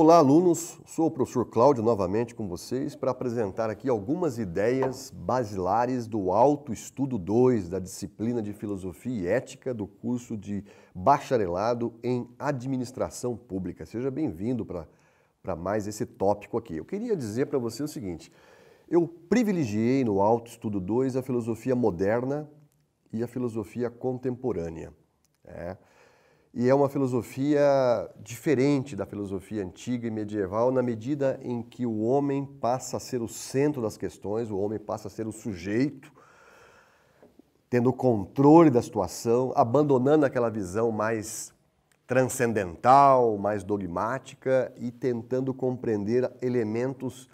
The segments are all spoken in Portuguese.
Olá, alunos! Sou o professor Cláudio novamente com vocês para apresentar aqui algumas ideias basilares do Estudo 2 da disciplina de Filosofia e Ética do curso de Bacharelado em Administração Pública. Seja bem-vindo para mais esse tópico aqui. Eu queria dizer para você o seguinte: eu privilegiei no Estudo 2 a filosofia moderna e a filosofia contemporânea. É. E é uma filosofia diferente da filosofia antiga e medieval, na medida em que o homem passa a ser o centro das questões, o homem passa a ser o sujeito, tendo o controle da situação, abandonando aquela visão mais transcendental, mais dogmática e tentando compreender elementos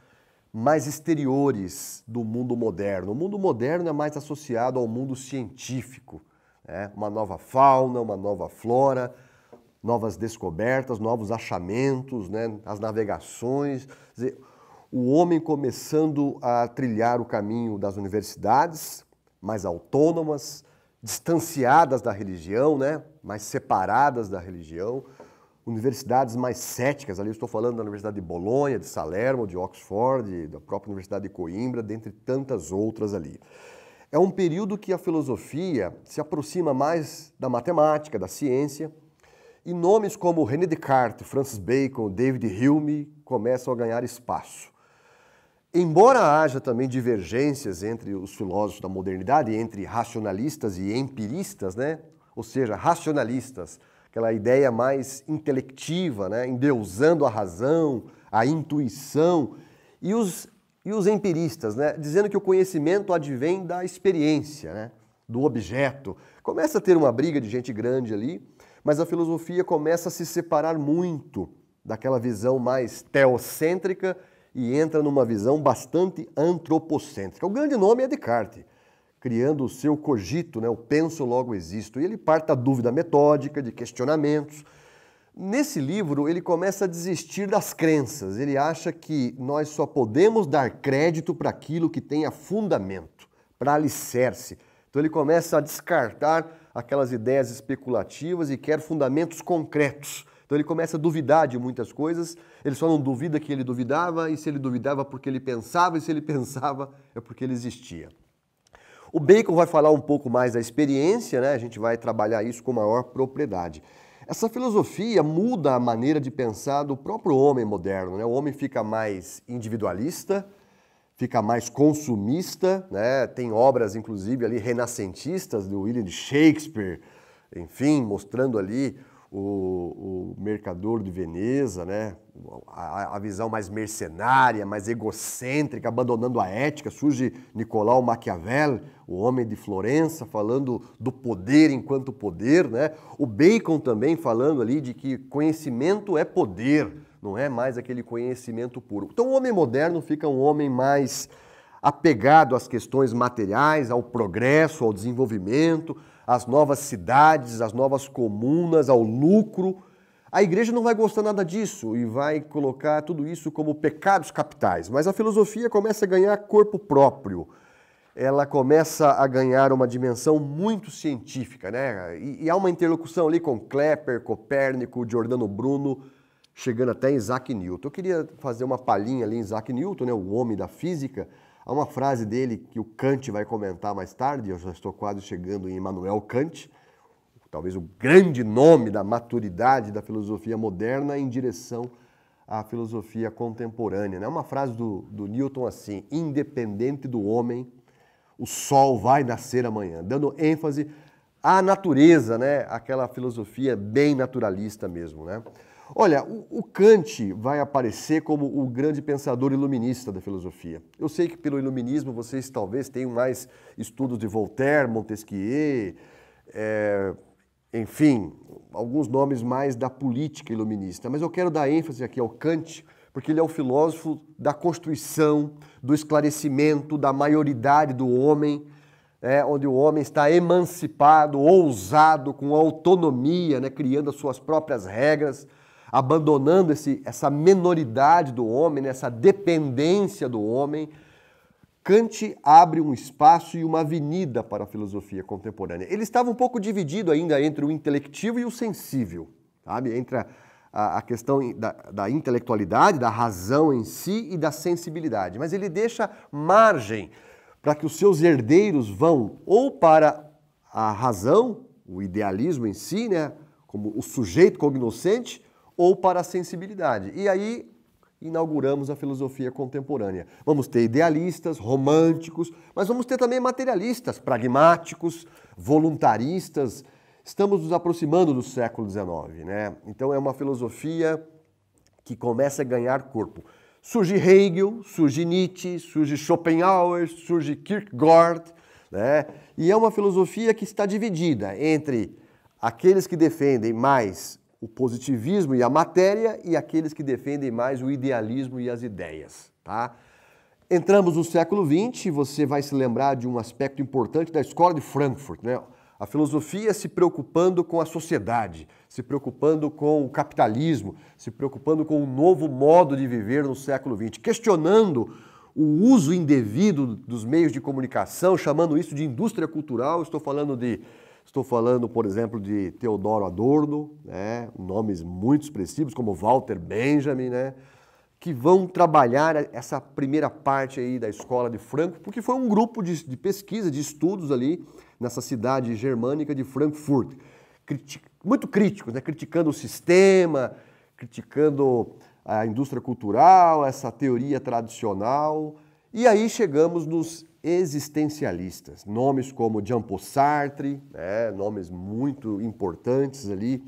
mais exteriores do mundo moderno. O mundo moderno é mais associado ao mundo científico né? uma nova fauna, uma nova flora, novas descobertas, novos achamentos, né? as navegações. Dizer, o homem começando a trilhar o caminho das universidades, mais autônomas, distanciadas da religião, né? mais separadas da religião, universidades mais céticas, ali estou falando da Universidade de Bolonha, de Salerno, de Oxford, da própria Universidade de Coimbra, dentre tantas outras ali. É um período que a filosofia se aproxima mais da matemática, da ciência, e nomes como René Descartes, Francis Bacon, David Hume começam a ganhar espaço. Embora haja também divergências entre os filósofos da modernidade, entre racionalistas e empiristas, né? ou seja, racionalistas, aquela ideia mais intelectiva, né? endeusando a razão, a intuição, e os e os empiristas, né? dizendo que o conhecimento advém da experiência, né? do objeto. Começa a ter uma briga de gente grande ali, mas a filosofia começa a se separar muito daquela visão mais teocêntrica e entra numa visão bastante antropocêntrica. O grande nome é Descartes, criando o seu cogito, né? o penso logo existo. E ele parte da dúvida metódica, de questionamentos, Nesse livro, ele começa a desistir das crenças. Ele acha que nós só podemos dar crédito para aquilo que tenha fundamento, para alicerce. Então, ele começa a descartar aquelas ideias especulativas e quer fundamentos concretos. Então, ele começa a duvidar de muitas coisas. Ele só não duvida que ele duvidava, e se ele duvidava, é porque ele pensava, e se ele pensava, é porque ele existia. O Bacon vai falar um pouco mais da experiência, né? a gente vai trabalhar isso com maior propriedade. Essa filosofia muda a maneira de pensar do próprio homem moderno. Né? O homem fica mais individualista, fica mais consumista, né? tem obras, inclusive, ali renascentistas do William Shakespeare, enfim, mostrando ali o, o mercador de Veneza, né? A, a, visão mais mercenária, mais egocêntrica, abandonando a ética. Surge Nicolau Machiavelli, o homem de Florença, falando do poder enquanto poder. Né? O Bacon também falando ali de que conhecimento é poder, não é mais aquele conhecimento puro. Então, o homem moderno fica um homem mais apegado às questões materiais, ao progresso, ao desenvolvimento, às novas cidades, às novas comunas, ao lucro. A igreja não vai gostar nada disso e vai colocar tudo isso como pecados capitais. Mas a filosofia começa a ganhar corpo próprio. Ela começa a ganhar uma dimensão muito científica, né? E, e há uma interlocução ali com Klepper, Copérnico, Giordano Bruno, chegando até Isaac Newton. Eu queria fazer uma palhinha ali em Isaac Newton, né? o homem da física. Há uma frase dele que o Kant vai comentar mais tarde, eu já estou quase chegando em Immanuel Kant, talvez o grande nome da maturidade da filosofia moderna em direção à filosofia contemporânea. É uma frase do, do Newton assim: independente do homem, o sol vai nascer amanhã, dando ênfase à natureza, né? aquela filosofia bem naturalista mesmo. Né? Olha, o, Kant vai aparecer como o grande pensador iluminista da filosofia. Eu sei que pelo iluminismo vocês talvez tenham mais estudos de Voltaire, Montesquieu, é, enfim, alguns nomes mais da política iluminista. Mas eu quero dar ênfase aqui ao Kant, porque ele é o filósofo da construção do esclarecimento, da maioridade do homem. É, onde o homem está emancipado, ousado, com autonomia, né, criando as suas próprias regras abandonando esse, essa menoridade do homem, né, essa dependência do homem, Kant abre um espaço e uma avenida para a filosofia contemporânea. Ele estava um pouco dividido ainda entre o intelectivo e o sensível, sabe? entre a, a, a questão da, da intelectualidade, da razão em si e da sensibilidade. Mas ele deixa margem para que os seus herdeiros vão ou para a razão, o idealismo em si, né? como o sujeito cognoscente, ou para a sensibilidade. E aí inauguramos a filosofia contemporânea. Vamos ter idealistas, românticos, mas vamos ter também materialistas, pragmáticos, voluntaristas. Estamos nos aproximando do século XIX, né? Então é uma filosofia que começa a ganhar corpo. Surge Hegel, surge Nietzsche, surge Schopenhauer, surge Kierkegaard, né? E é uma filosofia que está dividida entre aqueles que defendem mais o positivismo e a matéria e aqueles que defendem mais o idealismo e as ideias, tá? Entramos no século XX, você vai se lembrar de um aspecto importante da escola de Frankfurt, né? A filosofia se preocupando com a sociedade, se preocupando com o capitalismo, se preocupando com o novo modo de viver no século XX, questionando o uso indevido dos meios de comunicação, chamando isso de indústria cultural. Estou falando de Estou falando, por exemplo, de Teodoro Adorno, né? nomes muito expressivos, como Walter Benjamin, né? que vão trabalhar essa primeira parte aí da escola de Frankfurt, porque foi um grupo de, de pesquisa, de estudos ali nessa cidade germânica de Frankfurt, muito críticos, né? criticando o sistema, criticando a indústria cultural, essa teoria tradicional. E aí chegamos nos existencialistas, nomes como Jean Paul Sartre, né, nomes muito importantes ali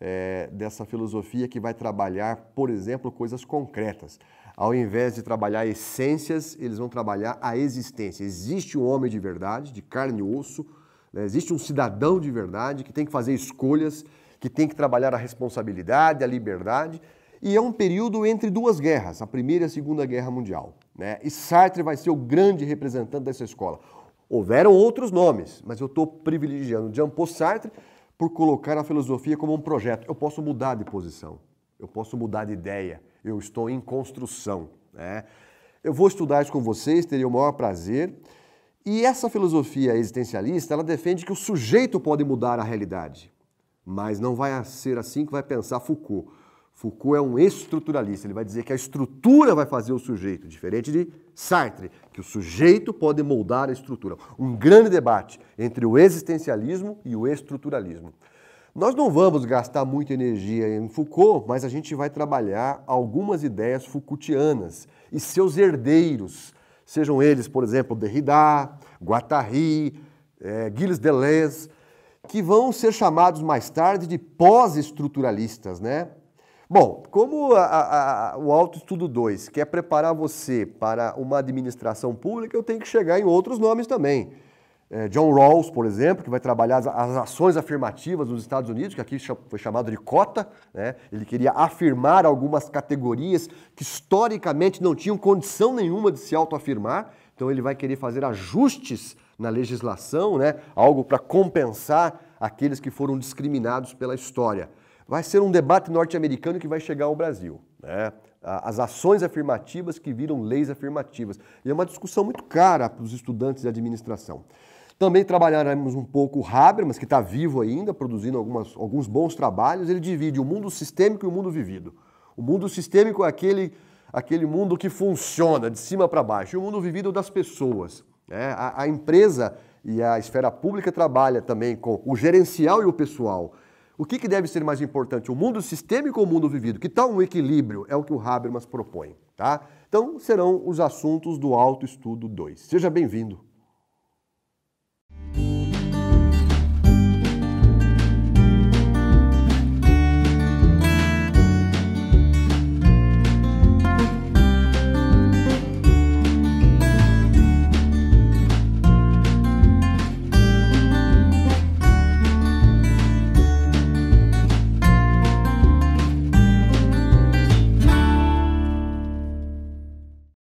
é, dessa filosofia que vai trabalhar, por exemplo, coisas concretas. Ao invés de trabalhar essências, eles vão trabalhar a existência. Existe um homem de verdade, de carne e osso, né, existe um cidadão de verdade que tem que fazer escolhas, que tem que trabalhar a responsabilidade, a liberdade. E é um período entre duas guerras, a Primeira e a Segunda Guerra Mundial. Né? E Sartre vai ser o grande representante dessa escola. Houveram outros nomes, mas eu estou privilegiando Jean Paul Sartre por colocar a filosofia como um projeto. Eu posso mudar de posição, eu posso mudar de ideia, eu estou em construção. Né? Eu vou estudar isso com vocês, teria o maior prazer. E essa filosofia existencialista, ela defende que o sujeito pode mudar a realidade, mas não vai ser assim que vai pensar Foucault. Foucault é um estruturalista, ele vai dizer que a estrutura vai fazer o sujeito, diferente de Sartre, que o sujeito pode moldar a estrutura. Um grande debate entre o existencialismo e o estruturalismo. Nós não vamos gastar muita energia em Foucault, mas a gente vai trabalhar algumas ideias Foucaultianas e seus herdeiros, sejam eles, por exemplo, Derrida, Guattari, é, Gilles Deleuze, que vão ser chamados mais tarde de pós-estruturalistas, né? Bom, como a, a, o Autoestudo 2 quer preparar você para uma administração pública, eu tenho que chegar em outros nomes também. É, John Rawls, por exemplo, que vai trabalhar as, as, ações afirmativas nos Estados Unidos, que aqui foi chamado de cota. Né? Ele queria afirmar algumas categorias que historicamente não tinham condição nenhuma de se autoafirmar. Então ele vai querer fazer ajustes na legislação, né? algo para compensar aqueles que foram discriminados pela história vai ser um debate norte-americano que vai chegar ao Brasil. Né? As ações afirmativas que viram leis afirmativas. E é uma discussão muito cara para os estudantes de administração. Também trabalharemos um pouco o Habermas, que está vivo ainda, produzindo algumas, alguns bons trabalhos. Ele divide o mundo sistêmico e o mundo vivido. O mundo sistêmico é aquele, aquele mundo que funciona de cima para baixo. E o mundo vivido das pessoas. Né? A, a empresa e a esfera pública trabalha também com o gerencial e o pessoal. O que, que deve ser mais importante, o mundo sistêmico ou o mundo vivido? Que tal um equilíbrio? É o que o Habermas propõe, tá? Então, serão os assuntos do Alto Estudo 2. Seja bem-vindo.